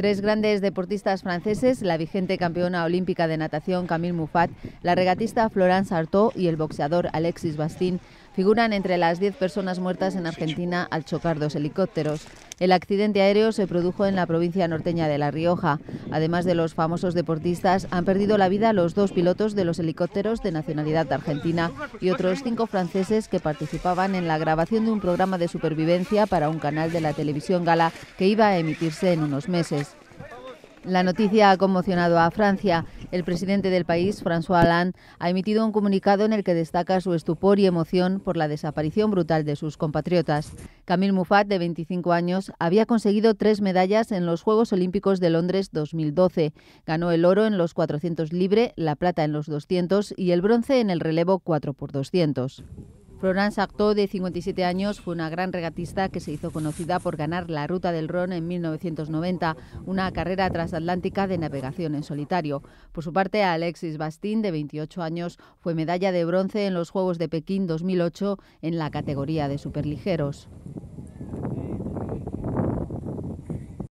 Tres grandes deportistas franceses, la vigente campeona olímpica de natación Camille Muffat, la regatista Florence Artaud y el boxeador Alexis Bastin, figuran entre las diez personas muertas en Argentina al chocar dos helicópteros. El accidente aéreo se produjo en la provincia norteña de La Rioja. Además de los famosos deportistas, han perdido la vida los dos pilotos de los helicópteros de nacionalidad argentina y otros cinco franceses que participaban en la grabación de un programa de supervivencia para un canal de la televisión gala que iba a emitirse en unos meses. La noticia ha conmocionado a Francia. El presidente del país, François Hollande, ha emitido un comunicado en el que destaca su estupor y emoción por la desaparición brutal de sus compatriotas. Camille Mouffat, de 25 años, había conseguido tres medallas en los Juegos Olímpicos de Londres 2012. Ganó el oro en los 400 libre, la plata en los 200 y el bronce en el relevo 4x200. Florence Artaud, de 57 años, fue una gran regatista que se hizo conocida por ganar la Ruta del Ron en 1990, una carrera transatlántica de navegación en solitario. Por su parte, Alexis Bastin de 28 años, fue medalla de bronce en los Juegos de Pekín 2008 en la categoría de superligeros.